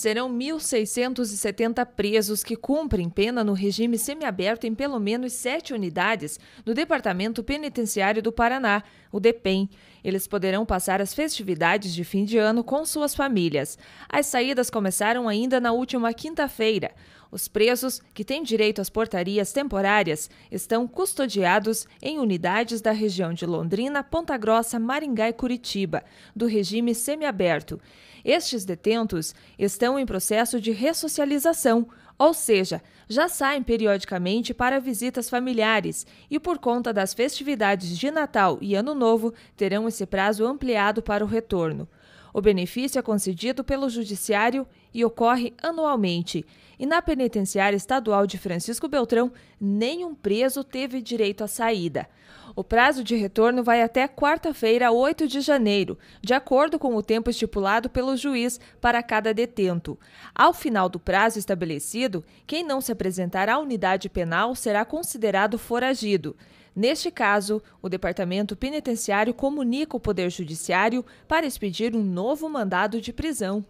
serão 1.670 presos que cumprem pena no regime semiaberto em pelo menos sete unidades do Departamento Penitenciário do Paraná, o DEPEN. Eles poderão passar as festividades de fim de ano com suas famílias. As saídas começaram ainda na última quinta-feira. Os presos que têm direito às portarias temporárias estão custodiados em unidades da região de Londrina, Ponta Grossa, Maringá e Curitiba, do regime semiaberto. Estes detentos estão em processo de ressocialização, ou seja, já saem periodicamente para visitas familiares e, por conta das festividades de Natal e Ano Novo, terão esse prazo ampliado para o retorno. O benefício é concedido pelo Judiciário e ocorre anualmente. E na penitenciária estadual de Francisco Beltrão, nenhum preso teve direito à saída. O prazo de retorno vai até quarta-feira, 8 de janeiro, de acordo com o tempo estipulado pelo juiz para cada detento. Ao final do prazo estabelecido, quem não se apresentar à unidade penal será considerado foragido. Neste caso, o Departamento Penitenciário comunica o Poder Judiciário para expedir um novo mandado de prisão